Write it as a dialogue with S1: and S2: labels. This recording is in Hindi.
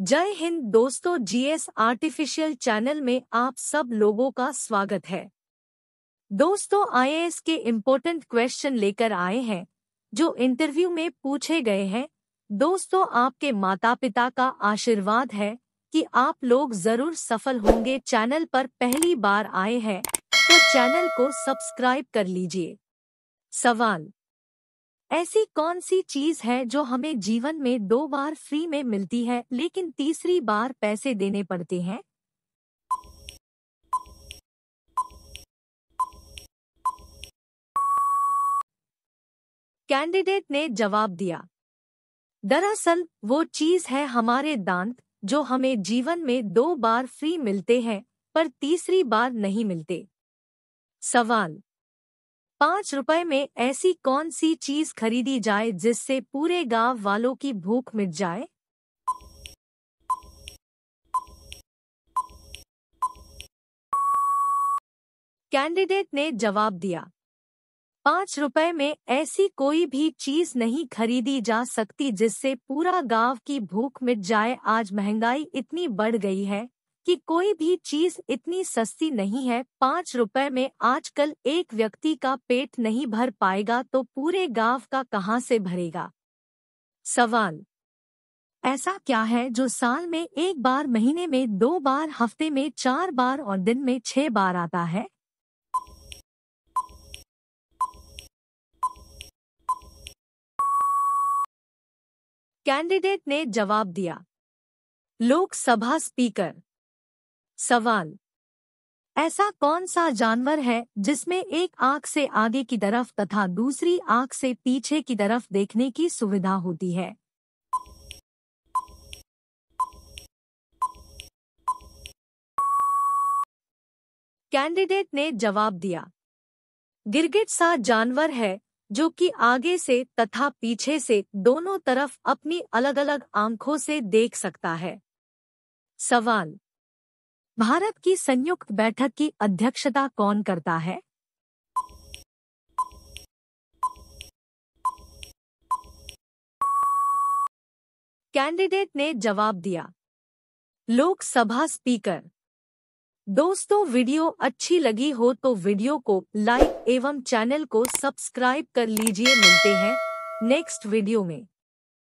S1: जय हिंद दोस्तों जीएस आर्टिफिशियल चैनल में आप सब लोगों का स्वागत है दोस्तों आईएएस के इम्पोर्टेंट क्वेश्चन लेकर आए हैं जो इंटरव्यू में पूछे गए हैं दोस्तों आपके माता पिता का आशीर्वाद है कि आप लोग जरूर सफल होंगे चैनल पर पहली बार आए हैं तो चैनल को सब्सक्राइब कर लीजिए सवाल ऐसी कौन सी चीज है जो हमें जीवन में दो बार फ्री में मिलती है लेकिन तीसरी बार पैसे देने पड़ते हैं कैंडिडेट ने जवाब दिया दरअसल वो चीज है हमारे दांत जो हमें जीवन में दो बार फ्री मिलते हैं पर तीसरी बार नहीं मिलते सवाल पाँच रुपए में ऐसी कौन सी चीज खरीदी जाए जिससे पूरे गांव वालों की भूख मिट जाए कैंडिडेट ने जवाब दिया पाँच रुपए में ऐसी कोई भी चीज नहीं खरीदी जा सकती जिससे पूरा गांव की भूख मिट जाए आज महंगाई इतनी बढ़ गई है कि कोई भी चीज इतनी सस्ती नहीं है पाँच रुपए में आजकल एक व्यक्ति का पेट नहीं भर पाएगा तो पूरे गांव का कहां से भरेगा सवाल ऐसा क्या है जो साल में एक बार महीने में दो बार हफ्ते में चार बार और दिन में छह बार आता है कैंडिडेट ने जवाब दिया लोकसभा स्पीकर सवाल ऐसा कौन सा जानवर है जिसमें एक आंख से आगे की तरफ तथा दूसरी आंख से पीछे की तरफ देखने की सुविधा होती है कैंडिडेट ने जवाब दिया गिरगिट सा जानवर है जो कि आगे से तथा पीछे से दोनों तरफ अपनी अलग-अलग आंखों से देख सकता है सवाल भारत की संयुक्त बैठक की अध्यक्षता कौन करता है कैंडिडेट ने जवाब दिया लोकसभा स्पीकर दोस्तों वीडियो अच्छी लगी हो तो वीडियो को लाइक एवं चैनल को सब्सक्राइब कर लीजिए मिलते हैं नेक्स्ट वीडियो में